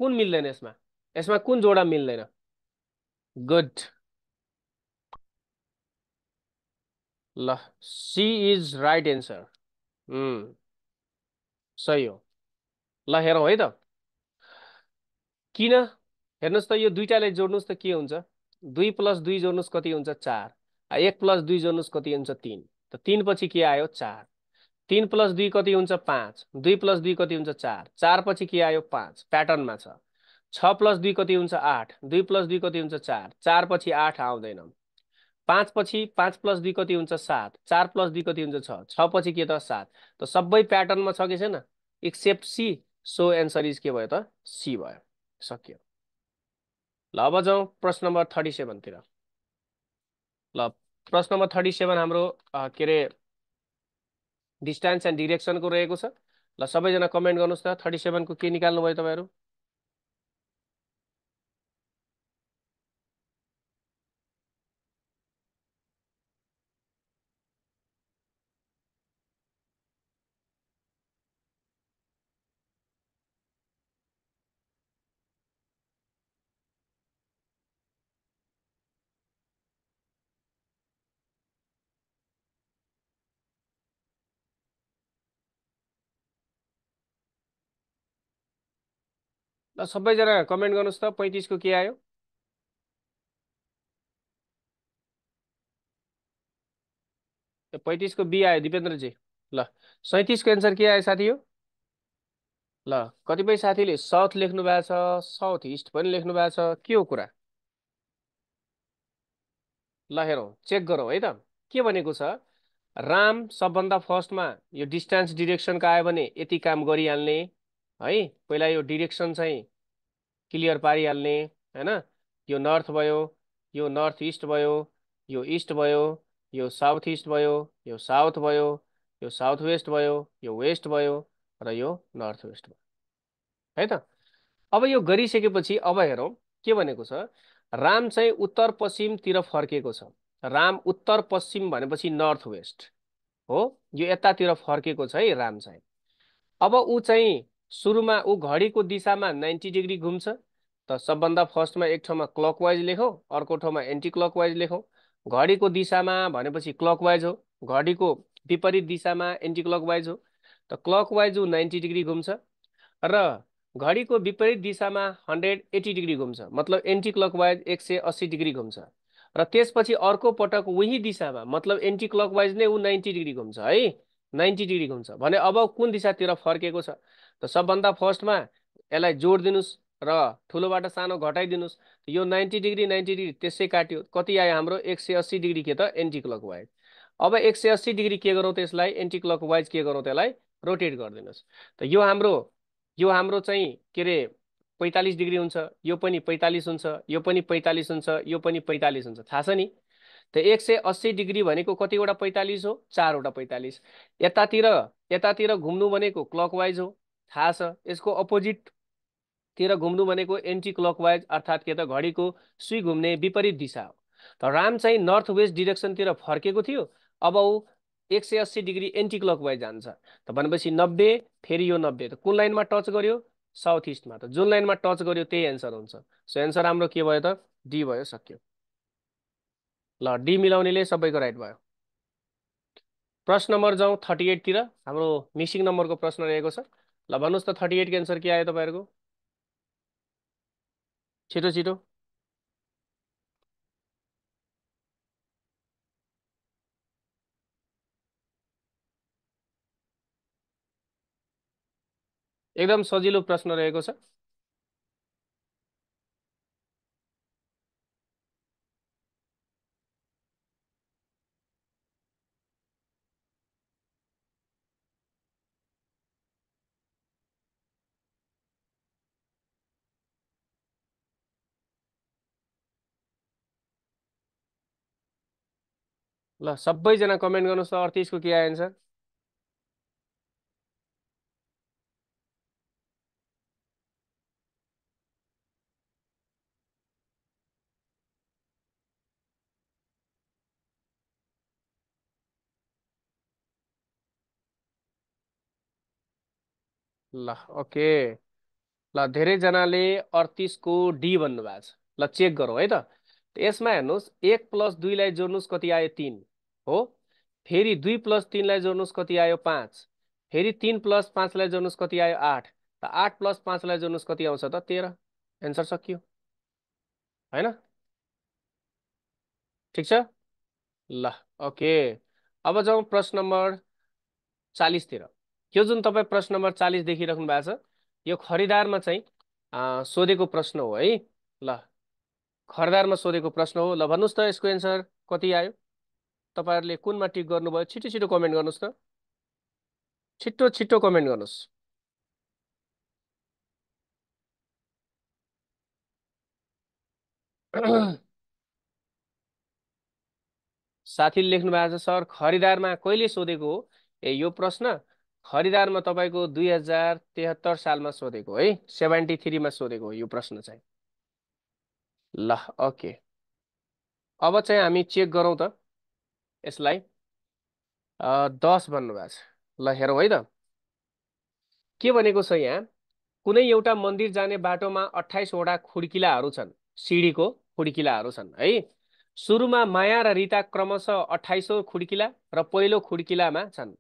S1: कुन मिल्दैन यसमा यसमा कुन जोडा मिल्दैन गुड ल सी इज राइट एन्सर सही हो ल हेरौँ है त किन हेर्नुहोस् त यो दुइटालाई जोड्नुहोस् त के हुन्छ दुई प्लस दुई जोड्नुहोस् कति हुन्छ चार एक प्लस दुई जोड्नुहोस् कति हुन्छ तिन त तिन पछि के आयो चार तिन प्लस दुई कति हुन्छ पाँच दुई प्लस दुई कति हुन्छ चार चार पछि के आयो पाँच प्याटर्नमा छ छ प्लस दुई कति हुन्छ आठ दुई प्लस दुई कति हुन्छ चार चार पछि आठ आउँदैन पाँच पछि पाँच प्लस दुई कति हुन्छ सात चार प्लस दुई कति हुन्छ छ छ पछि के त सात त सबै प्याटर्नमा छ कि छैन except C so answer is के भयो त सी भयो सकियो ल अब जाउँ प्रश्न नम्बर थर्टी सेभेनतिर ल प्रश्न नम्बर थर्टी सेभेन हाम्रो के अरे डिस्टेन्स एन्ड डिरेक्सनको रहेको छ ल सबैजना कमेन्ट गर्नुहोस् त थर्टी सेभेनको के निकाल्नु भयो तपाईँहरू ल सबैजना कमेन्ट गर्नुहोस् त पैँतिसको के आयो पैँतिसको बी आयो दिपेन्द्रजी ल सैँतिसको एन्सर के आयो साथी हो ल कतिपय साथीले साउथ लेख्नु भएको छ साउथ इस्ट पनि लेख्नु भएको छ के हो कुरा ल हेरौँ चेक गरौँ है त के भनेको छ राम सबभन्दा फर्स्टमा यो डिस्टेन्स डिरेक्सनको आयो भने यति काम गरिहाल्ने है पहिला यो डिरेक्सन चाहिँ क्लियर पारिहाल्ने होइन यो नर्थ भयो यो नर्थ इस्ट भयो यो इस्ट भयो यो साउथ इस्ट भयो यो साउथ भयो यो साउथ वेस्ट भयो यो वेस्ट भयो र यो नर्थ वेस्ट भयो है त अब यो गरिसकेपछि अब हेरौँ के भनेको छ राम चाहिँ उत्तर पश्चिमतिर फर्केको छ राम उत्तर पश्चिम भनेपछि नर्थ वेस्ट हो यो यतातिर फर्केको छ है राम चाहिँ अब ऊ चाहिँ सुरुमा ऊ घडीको दिशामा नाइन्टी डिग्री घुम्छ त सबभन्दा फर्स्टमा एक ठाउँमा क्लकवाइज लेखौँ अर्को ठाउँमा एन्टी क्लकवाइज लेखौँ घडीको दिशामा भनेपछि क्लकवाइज हो घडीको विपरीत दिशामा एन्टी क्लकवाइज हो त क्लकवाइज ऊ नाइन्टी डिग्री घुम्छ र घडीको विपरीत दिशामा हन्ड्रेड एट्टी डिग्री घुम्छ मतलब एन्टी क्लकवाइज एक सय अस्सी डिग्री घुम्छ र त्यसपछि अर्को पटक उही दिशामा मतलब एन्टी क्लकवाइज नै ऊ नाइन्टी डिग्री घुम्छ है नाइन्टी डिग्री घुम्छ भने अब कुन दिशातिर फर्केको छ त सबभन्दा फर्स्टमा यसलाई जोड दिनुहोस् र ठुलोबाट सानो घटाइदिनुहोस् यो नाइन्टी डिग्री नाइन्टी डिग्री त्यसै काट्यो कति आयो हाम्रो एक सय अस्सी डिग्री के त एन्टी क्लक वाइज अब एक सय अस्सी डिग्री के गरौँ त्यसलाई यसलाई एन्टी क्लक वाइज के गरौँ त्यसलाई रोटेट गरिदिनुहोस् त यो हाम्रो यो हाम्रो चाहिँ के अरे पैँतालिस डिग्री हुन्छ यो पनि पैँतालिस हुन्छ यो पनि पैँतालिस हुन्छ यो पनि पैँतालिस हुन्छ थाहा छ नि त एक सय अस्सी डिग्री भनेको कतिवटा पैँतालिस हो चारवटा पैँतालिस यतातिर यतातिर घुम्नु भनेको क्लक वाइज हो थाहा छ यसको अपोजिटतिर घुम्नु भनेको एन्टी क्लकवाइज अर्थात् के त घडीको सुई घुम्ने विपरीत दिशा हो त राम चाहिँ नर्थ वेस्ट डिरेक्सनतिर फर्केको थियो अब ऊ एक सय अस्सी डिग्री एन्टी क्लकवाइज जान्छ त भनेपछि नब्बे फेरि यो नब्बे त कुन लाइनमा टच गर्यो साउथ इस्टमा त जुन लाइनमा टच गर्यो त्यही एन्सर हुन्छ सो एन्सर हाम्रो के भयो त डी भयो सक्यो ल डी मिलाउनेले सबैको राइट भयो प्रश्न नम्बर जाउँ थर्टी एटतिर हाम्रो मिसिङ नम्बरको प्रश्न रहेको छ लबानुस था थर्टी एट के आंसर क्या आया तपाईँहरूको छिटो छिटो एकदम सजिलो प्रश्न रहेको छ ल सबैजना कमेन्ट गर्नुहोस् त अडतिसको के आयो एन्सर ल ओके ल धेरैजनाले अडतिसको डी भन्नुभएको छ ल चेक गरौँ है त यसमा हेर्नुहोस् एक प्लस दुईलाई जोड्नुहोस् कति आयो तिन हो फेरि दुई प्लस तिनलाई जोड्नुहोस् कति आयो पाँच फेरि तिन प्लस पाँचलाई जोड्नुहोस् कति आयो आठ त आठ प्लस पाँचलाई जोड्नुहोस् कति आउँछ त तेह्र एन्सर सकियो होइन ठिक छ ल ओके अब जाउँ प्रश्न नम्बर चालिसतिर यो जुन तपाईँ प्रश्न नम्बर चालिस देखिराख्नु भएको छ यो खरिदारमा चाहिँ सोधेको प्रश्न हो है ल खरिदारमा सोधेको प्रश्न हो ल भन्नुहोस् त यसको एन्सर कति आयो तपाईँहरूले कुनमा टिक गर्नुभयो छिटो छिटो कमेन्ट गर्नुहोस् त छिटो छिटो कमेन्ट गर्नुहोस् साथीले लेख्नु भएको छ सर खरिदारमा कहिले सोधेको हो ए यो प्रश्न खरिदारमा तपाईँको दुई हजार तेहत्तर सालमा सोधेको है सेभेन्टी थ्रीमा सोधेको हो यो प्रश्न चाहिँ ल ओके अब चाहिँ हामी चेक गरौँ त यसलाई दस भन्नुभएको छ ल हेरौँ है त के भनेको छ यहाँ कुनै एउटा मन्दिर जाने बाटोमा अठाइसवटा खुड्किलाहरू छन् सिँढीको खुड्किलाहरू छन् है सुरुमा माया र रिता क्रमशः अठाइसौँ खुड्किला र पहिलो खुड्किलामा छन्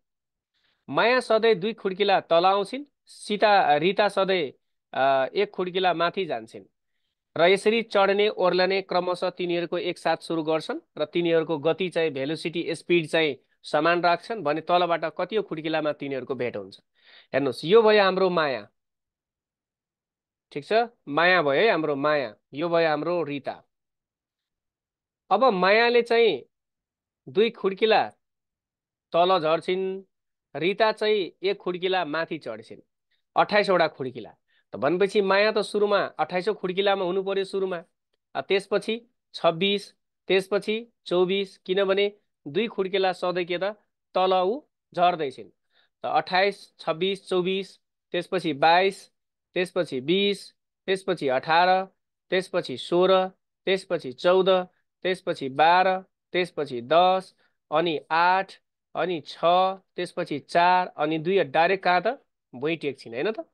S1: माया सधैँ दुई खुड्किला तल आउँछिन् सीता रिता सधैँ एक खुड्किला माथि जान्छन् र यसरी चढ्ने ओर्लने क्रमशः तिनीहरूको एकसाथ सुरु गर्छन् र तिनीहरूको गति चाहिँ भेलोसिटी स्पिड चाहिँ समान राख्छन् भने तलबाट कति खुड्किलामा तिनीहरूको भेट हुन्छ हेर्नुहोस् यो भयो हाम्रो माया ठिक छ माया भयो है हाम्रो माया यो भयो हाम्रो रिता अब मायाले चाहिँ दुई खुड्किला तल झर्छिन् रिता चाहिँ एक खुड्किला माथि चढ्छिन् अठाइसवटा खुड्किला त भनेपछि माया त सुरुमा अठाइसौँ खुड्किलामा हुनु पर्यो सुरुमा त्यसपछि छब्बिस त्यसपछि चौबिस किनभने दुई खुड्केला सधैँ के त तल ऊ झर्दैछन् त अठाइस छब्बिस चौबिस त्यसपछि बाइस त्यसपछि बिस त्यसपछि अठार त्यसपछि सोह्र त्यसपछि चौध त्यसपछि बाह्र त्यसपछि दस अनि आठ अनि छ त्यसपछि चार अनि दुई डाइरेक्ट कहाँ त भुइँ टेक्छिन् होइन त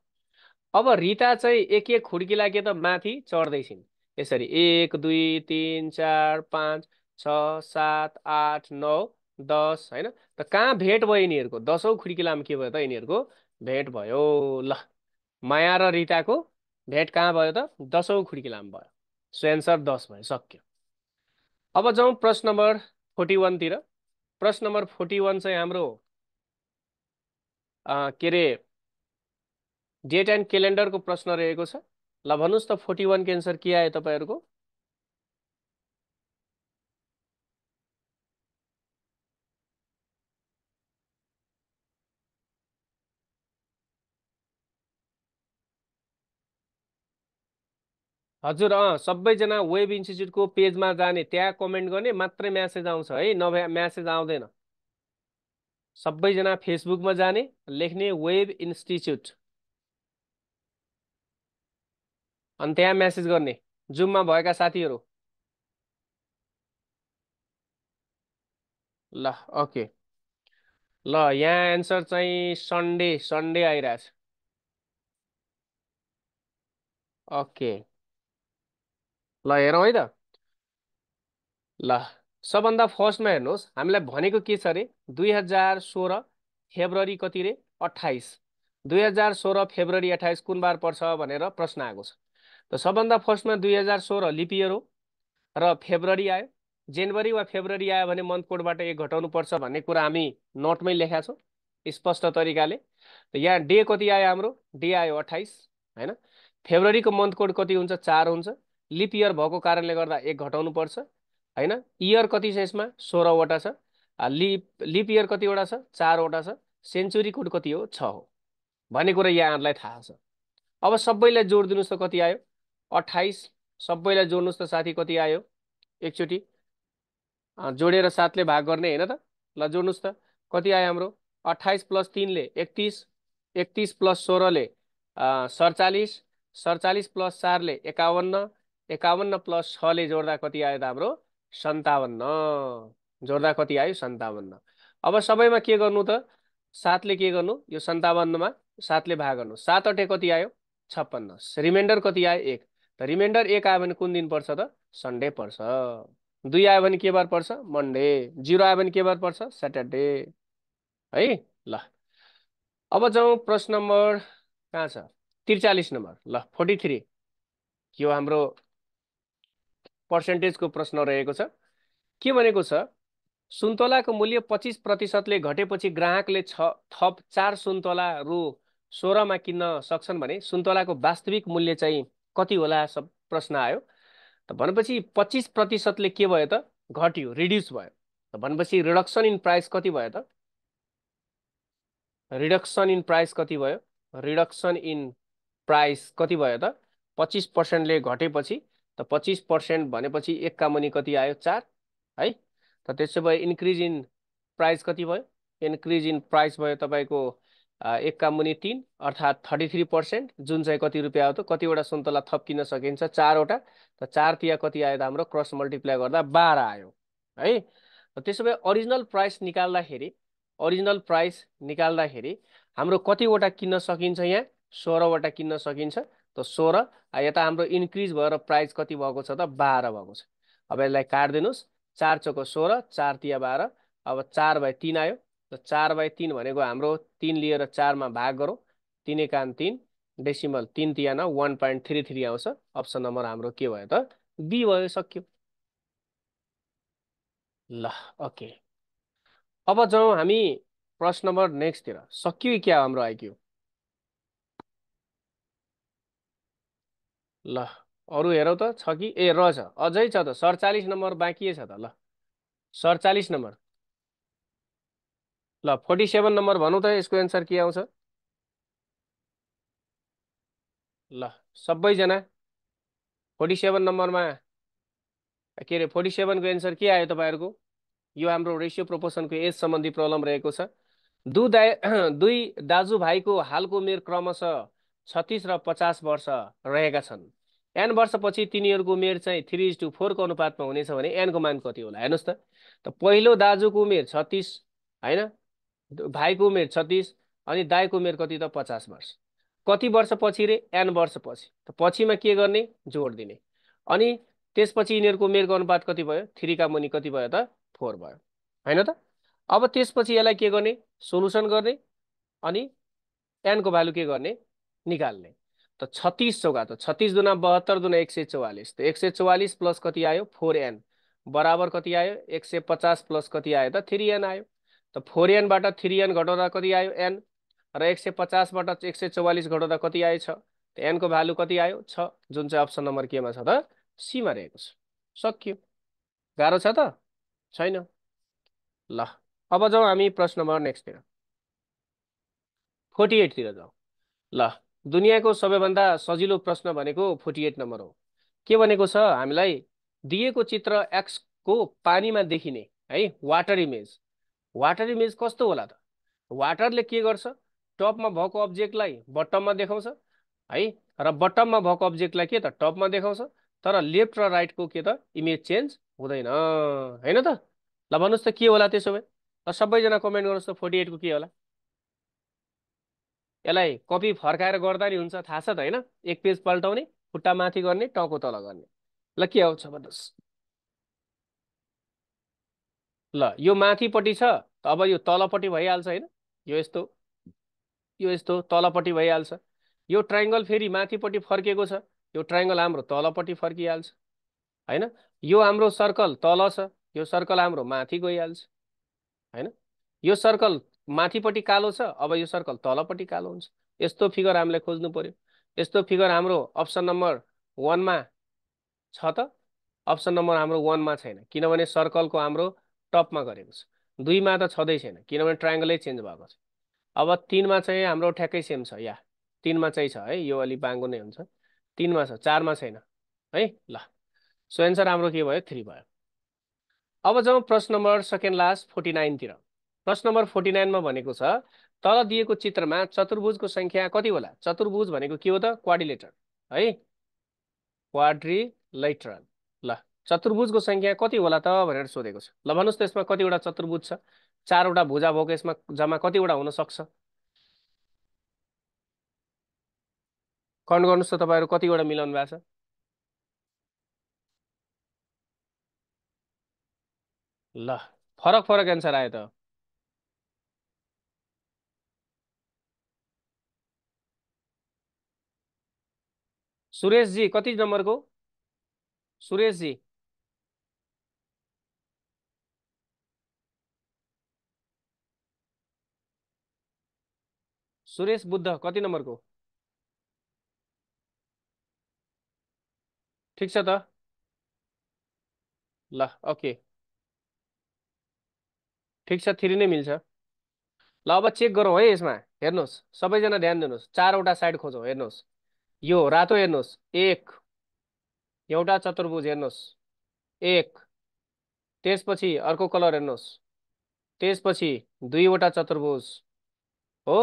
S1: अब रिता चाहिँ एक एक खुड्की के त माथि चढ्दैछिन् यसरी एक दुई तिन चार पाँच छ सात आठ नौ दस होइन त कहाँ भेट भयो यिनीहरूको दसौँ खुड्किलामा के भयो त यिनीहरूको भेट भयो ल माया र रिताको भेट कहाँ भयो त दसौँ खुड्किलामा भयो सो एन्सर दस भयो सक्यो अब जाउँ प्रश्न नम्बर फोर्टी वानतिर प्रश्न नम्बर फोर्टी वान चाहिँ हाम्रो के अरे डेट एन्ड क्यालेन्डरको प्रश्न रहेको छ ल भन्नुहोस् त फोर्टी वानको एन्सर के आयो तपाईँहरूको हजुर अँ सबैजना वेब इन्स्टिच्युटको पेजमा जाने त्यहाँ कमेन्ट गर्ने मात्रै म्यासेज आउँछ है नभए म्यासेज आउँदैन सबैजना फेसबुकमा जाने लेख्ने वेब इन्स्टिच्युट अनि त्यहाँ म्यासेज गर्ने जुममा भएका साथीहरू ल ओके ल यहाँ एन्सर चाहिँ सन्डे सन्डे आइरहेछ ओके ल हेरौँ है त ल सबभन्दा फर्स्टमा हेर्नुहोस् हामीलाई भनेको के छ अरे दुई हजार सोह्र फेब्रुअरी कति रे अठाइस दुई हजार सोह्र फेब्रुअरी अठाइस कुन बार पर्छ भनेर प्रश्न आएको छ त सबभन्दा फर्स्टमा दुई हजार सोह्र लिपियर हो र फेब्रुअरी आयो जनवरी वा फेब्रुअरी आयो भने मन्थ कोडबाट एक घटाउनुपर्छ भन्ने कुरा हामी नोटमै लेखा छौँ स्पष्ट तरिकाले यहाँ डे कति आयो हाम्रो डे आयो अठाइस होइन फेब्रुअरीको मन्थ कोड कति हुन्छ चार हुन्छ लिप इयर भएको कारणले गर्दा एक घटाउनुपर्छ होइन इयर कति छ यसमा सोह्रवटा छ लिप लिप इयर कतिवटा छ चारवटा छ सेन्चुरी कोड कति हो छ हो भन्ने कुरा यहाँहरूलाई थाहा छ अब सबैलाई जोड दिनुहोस् त कति आयो अठाइस सबैलाई जोड्नुहोस् त साथी कति आयो एकचोटि जोडेर सातले भाग गर्ने होइन त ल जोड्नुहोस् त कति आयो हाम्रो अट्ठाइस प्लस तिनले एकतिस एकतिस प्लस सोह्रले सडचालिस सडचालिस प्लस चारले एकाउन्न एकाउन्न प्लस छले जोड्दा कति आयो त हाम्रो सन्तावन्न जोड्दा कति आयो सन्तावन्न अब सबैमा के गर्नु त सातले के गर्नु यो सन्तावन्नमा सातले भाग गर्नु सात अटे कति आयो छप्पन्न रिमाइन्डर कति आयो एक त रिमाइन्डर एक आयो भने कुन दिन पर्छ त सन्डे पर्छ दुई आयो भने के बार पर्छ मन्डे जिरो आयो भने के बार पर्छ स्याटरडे है ल अब जाउँ प्रश्न नम्बर कहाँ छ त्रिचालिस नम्बर ल फोर्टी थ्री यो हाम्रो पर्सेन्टेजको प्रश्न रहेको छ के भनेको छ सुन्तलाको मूल्य पच्चिस प्रतिशतले घटेपछि ग्राहकले छ थप चार सुन्तला रु सोह्रमा किन्न सक्छन् भने सुन्तलाको वास्तविक मूल्य चाहिँ कति होला सब प्रश्न आयो त भनेपछि पच्चिस प्रतिशतले के भयो त घट्यो रिड्युस भयो त भनेपछि रिडक्सन इन प्राइस कति भयो त रिडक्सन इन प्राइस कति भयो रिडक्सन इन प्राइस कति भयो त पच्चिस पर्सेन्टले घटेपछि त पच्चिस पर्सेन्ट भनेपछि एक कामुनि कति आयो चार है त त्यसो भए इन्क्रिज इन प्राइस कति भयो इन्क्रिज इन प्राइस भयो तपाईँको एकका मुनि तिन अर्थात् थर्टी थ्री पर्सेन्ट जुन चाहिँ कति रुपियाँ आयो त कतिवटा सुन्तला थप्किन सकिन्छ चारवटा त चार तिया कति आयो त हाम्रो क्रस मल्टिप्लाई गर्दा बाह्र आयो है त्यसो भए ओरिजिनल प्राइस निकाल्दाखेरि ओरिजिनल प्राइस निकाल्दाखेरि हाम्रो कतिवटा किन्न सकिन्छ यहाँ सोह्रवटा किन्न सकिन्छ त सोह्र यता हाम्रो इन्क्रिज भएर प्राइस कति भएको छ त बाह्र भएको छ अब यसलाई काटिदिनुहोस् चार चोको सोह्र चार तिया बाह्र अब चार बाई तिन आयो र चार बाई तिन भनेको हाम्रो तिन लिएर चारमा भाग गरौँ तिन एकान तिन डेसिमल तिन तिहान वान पोइन्ट थ्री थ्री आउँछ अप्सन नम्बर हाम्रो के भयो त बी भयो सक्यो ल ओके अब जाउँ हामी प्रश्न नम्बर नेक्स्टतिर सकियो क्या हाम्रो आइक्यू ल अरू हेरौँ त छ कि ए रहेछ अझै छ त सडचालिस नम्बर बाँकी छ त ल सडचालिस नम्बर ल फोर्टी सेभेन नम्बर भनौँ त यसको एन्सर के आउँछ ल सबैजना फोर्टी सेभेन नम्बरमा के अरे फोर्टी सेभेनको एन्सर के आयो तपाईँहरूको यो हाम्रो रेसियो प्रोपोर्सनको एज सम्बन्धी प्रब्लम रहेको छ दु दा <clears throat> दुई दाजुभाइको हालको उमेर क्रमशः छत्तिस र पचास वर्ष रहेका छन् एन वर्षपछि तिनीहरूको उमेर चाहिँ थ्री इज टू फोरको अनुपातमा हुनेछ भने एनको मान कति होला हेर्नुहोस् त पहिलो दाजुको उमेर छत्तिस होइन भाइको उमेर छत्तिस अनि दाईको उमेर कति त पचास वर्ष कति वर्षपछि रे एन वर्षपछि त पछिमा के गर्ने जोड दिने अनि त्यसपछि यिनीहरूको उमेरको अनुपात कति भयो थ्रीका मुनि कति भयो त फोर भयो होइन त अब त्यसपछि यसलाई के गर्ने सोलुसन गर्ने अनि एनको भ्यालु के गर्ने निकाल्ने त छत्तिस चौका त छत्तिस दुना बहत्तर दुना एक सय चौवालिस त एक सय चौवालिस प्लस कति आयो फोर एन बराबर कति आयो एक सय पचास प्लस कति आयो त थ्री एन आयो त फोर एनबाट थ्री एन घटाउँदा कति आयो एन र एक सय पचासबाट एक सय चौवालिस घटाउँदा कति आएछ त एनको भ्यालु कति आयो छ जुन चाहिँ अप्सन नम्बर केमा छ त सीमा रहेको छ सकियो गाह्रो छ त छैन ल अब जाउँ हामी प्रश्न नम्बर नेक्स्टतिर फोर्टी एटतिर जाउँ ल दुनियाँको सबैभन्दा सजिलो प्रश्न भनेको फोर्टी एट नम्बर हो के भनेको छ हामीलाई दिएको चित्र एक्सको पानीमा देखिने है वाटर इमेज वाटर इमेज कस्तो होला त वाटरले के गर्छ टपमा भएको अब्जेक्टलाई बटममा देखाउँछ है र बटममा भएको अब्जेक्टलाई के त टपमा देखाउँछ तर लेफ्ट र राइटको के त इमेज चेन्ज हुँदैन होइन त ल भन्नुहोस् त के होला त्यसो भए ल सबैजना कमेन्ट गर्नुहोस् त फोर्टी एटको के होला यसलाई कपी फर्काएर गर्दा नि हुन्छ थाहा छ त होइन एक पेज पल्टाउने खुट्टा माथि गर्ने टाउको तल गर्ने ल के आउँछ भन्नुहोस् ल यो माथिपट्टि छ अब यो तलपट्टि भइहाल्छ होइन यो यस्तो यो यस्तो तलपट्टि भइहाल्छ यो ट्राइङ्गल फेरि माथिपट्टि फर्केको छ यो ट्राइङ्गल हाम्रो तलपट्टि फर्किहाल्छ होइन यो हाम्रो सर्कल तल छ यो सर्कल हाम्रो माथि गइहाल्छ होइन यो सर्कल माथिपट्टि कालो छ अब यो सर्कल तलपट्टि कालो हुन्छ यस्तो फिगर हामीले खोज्नु पऱ्यो यस्तो फिगर हाम्रो अप्सन नम्बर वानमा छ त अप्सन नम्बर हाम्रो वानमा छैन किनभने सर्कलको हाम्रो टपमा गरेको छ दुईमा त छँदै छैन किनभने ट्रायङ्गलै चेन्ज भएको छ अब तिनमा चाहिँ हाम्रो ठ्याक्कै सेम छ या तिनमा चाहिँ छ है यो अलिक बाङ्गो नै हुन्छ तिनमा छ चारमा छैन है ल सो एन्सर हाम्रो के भयो थ्री भयो अब जाउँ प्रश्न नम्बर सेकेन्ड लास्ट फोर्टी नाइनतिर प्रश्न नम्बर फोर्टी नाइनमा भनेको छ तल दिएको चित्रमा चतुर्भुजको सङ्ख्या कति होला चतुर्भुज भनेको के हो त क्वाडिलेटर है क्वाड्रिलेटरल चतुर्भुजको सङ्ख्या कति होला त भनेर सोधेको छ ल भन्नुहोस् त यसमा कतिवटा चतुर्भुज छ चारवटा भुजा भएको यसमा जम्मा कतिवटा हुनसक्छ सक्छ कमेन्ट गर्नुहोस् त तपाईँहरू कतिवटा मिलाउनु भएको छ ल फरक फरक एन्सर आयो त सुरेशजी कति नम्बरको सुरेशजी सुरेश बुद्ध कति नम्बरको ठिक छ त ल ओके ठिक छ थ्री नै मिल्छ ल अब चेक गरौँ है यसमा हेर्नुहोस् सबैजना ध्यान दिनुहोस् चारवटा साइड खोजौँ हेर्नुहोस् यो रातो हेर्नुहोस् एक एउटा चतुर्भुज हेर्नुहोस् एक त्यसपछि अर्को कलर हेर्नुहोस् त्यसपछि दुईवटा चतुर्भुज हो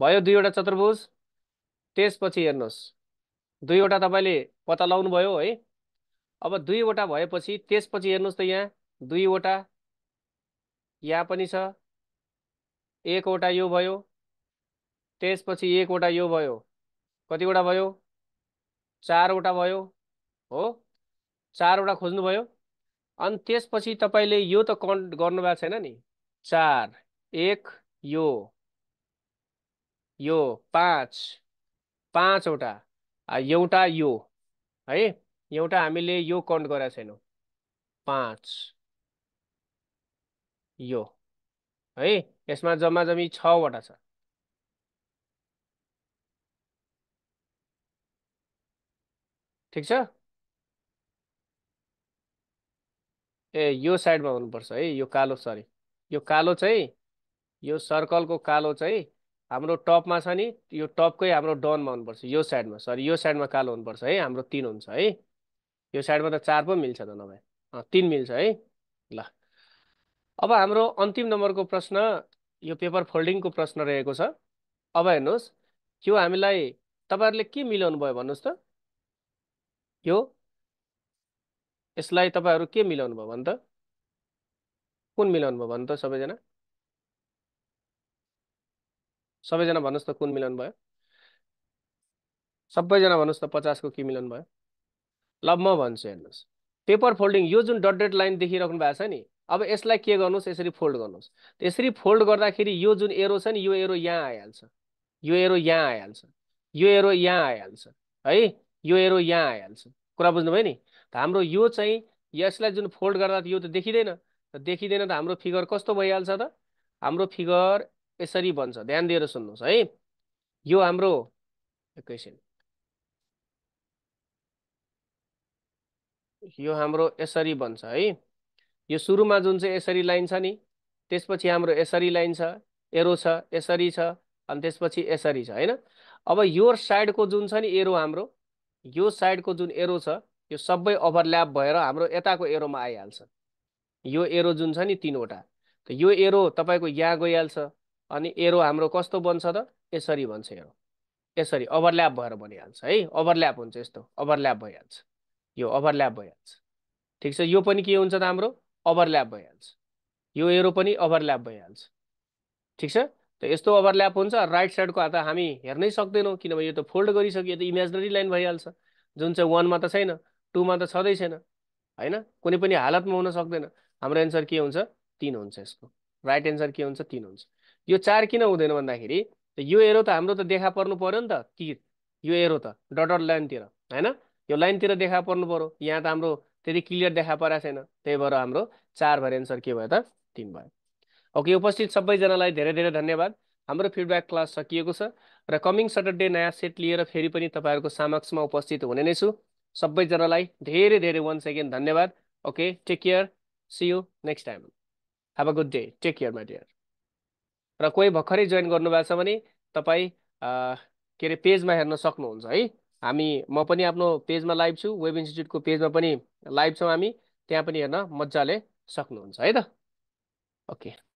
S1: भयो दुईवटा चतुर्भुज त्यसपछि हेर्नुहोस् दुईवटा तपाईँले पत्ता लगाउनुभयो है अब दुईवटा भएपछि त्यसपछि हेर्नुहोस् त यहाँ दुईवटा यहाँ पनि छ एकवटा यो भयो त्यसपछि एकवटा यो भयो कतिवटा भयो चारवटा भयो हो चारवटा खोज्नुभयो अनि त्यसपछि तपाईँले यो त कन्ट गर्नुभएको छैन नि चार एक यो यो पाँच पाँचवटा एउटा यो है एउटा हामीले यो काउन्ट गरेका छैनौँ पाँच यो है यसमा जम्मा जम्मी छवटा छ ठिक छ ए यो साइडमा हुनुपर्छ है यो कालो सरी यो कालो चाहिँ यो सर्कलको कालो चाहिँ हाम्रो टपमा छ नि यो टपकै हाम्रो डनमा हुनुपर्छ यो साइडमा सरी यो साइडमा कालो हुनुपर्छ है हाम्रो तिन हुन्छ है यो साइडमा त चार पो मिल्छ त नभए तिन मिल्छ है ल अब हाम्रो अन्तिम नम्बरको प्रश्न यो पेपर फोल्डिङको प्रश्न रहेको छ अब हेर्नुहोस् यो हामीलाई तपाईँहरूले के मिलाउनु भयो भन्नुहोस् त यो यसलाई तपाईँहरू के मिलाउनु भयो भने त कुन मिलाउनु भयो भन त सबैजना सबैजना भन्नुहोस् त कुन मिलन भयो सबैजना भन्नुहोस् त पचासको के मिलन भयो ल म भन्छु हेर्नुहोस् पेपर फोल्डिङ यो जुन डट डट लाइन देखिराख्नु भएको छ नि अब यसलाई के गर्नुहोस् यसरी फोल्ड गर्नुहोस् यसरी फोल्ड गर्दाखेरि यो जुन एरो छ नि यो एरो यहाँ आइहाल्छ यो एरो यहाँ आइहाल्छ यो एरो यहाँ आइहाल्छ है यो एरो यहाँ आइहाल्छ कुरा बुझ्नुभयो नि त हाम्रो यो चाहिँ यसलाई जुन फोल्ड गर्दा यो त देखिँदैन देखिँदैन त हाम्रो फिगर कस्तो भइहाल्छ त हाम्रो फिगर यसरी भन्छ ध्यान दिएर सुन्नुहोस् है यो हाम्रो एकैछिन यो हाम्रो यसरी बन्छ है यो सुरुमा जुन चाहिँ यसरी लाइन छ नि त्यसपछि हाम्रो यसरी लाइन छ एरो छ यसरी छ अनि त्यसपछि यसरी छ होइन अब यो साइडको जुन छ नि एरो हाम्रो यो साइडको जुन एरो छ यो सबै ओभरल्याप भएर हाम्रो यताको एरोमा आइहाल्छ यो एरो जुन छ नि तिनवटा त यो एरो तपाईँको यहाँ गइहाल्छ अनि एरो हाम्रो कस्तो बन्छ त यसरी भन्छ एरो यसरी ओभरल्याप भएर बनिहाल्छ है ओभरल्याप हुन्छ यस्तो ओभरल्याप भइहाल्छ यो ओभरल्याप भइहाल्छ ठिक छ यो पनि के हुन्छ त हाम्रो ओभरल्याप भइहाल्छ यो एरो पनि ओभरल्याप भइहाल्छ ठिक छ त यस्तो ओभरल्याप हुन्छ राइट साइडको त हामी हेर्नै सक्दैनौँ किनभने यो त फोल्ड गरिसक्यो त इमेजिनरी लाइन भइहाल्छ जुन चाहिँ वानमा त छैन टूमा त छँदै छैन होइन कुनै पनि हालतमा हुन सक्दैन हाम्रो एन्सर के हुन्छ तिन हुन्छ यसको राइट एन्सर के हुन्छ तिन हुन्छ यो चार किन हुँदैन भन्दाखेरि यो एरो त हाम्रो त देखा पर्नु पर्यो नि त कि यो एरो त डट लाइनतिर होइन यो लाइनतिर देखा पर्नु पर्यो यहाँ त हाम्रो त्यति क्लियर देखा परेको छैन त्यही भएर हाम्रो चार भएर एन्सर के भयो त तिन भयो ओके उपस्थित सबैजनालाई धेरै धेरै धन्यवाद हाम्रो फिडब्याक क्लास सकिएको छ र कमिङ सटरडे नयाँ सेट लिएर फेरि पनि तपाईँहरूको समक्षमा उपस्थित हुने नै छु सबैजनालाई धेरै धेरै वान सेकेन्ड धन्यवाद okay take care see you next time have a good day take care my dear र कोही भर्खरै जोइन गर्नुभएको छ भने तपाईँ के अरे पेजमा हेर्न सक्नुहुन्छ है हामी म पनि आफ्नो पेजमा लाइभ छु वेब इन्स्टिच्युटको पेजमा पनि लाइभ छौँ हामी त्यहाँ पनि हेर्न मजाले सक्नुहुन्छ है त ओके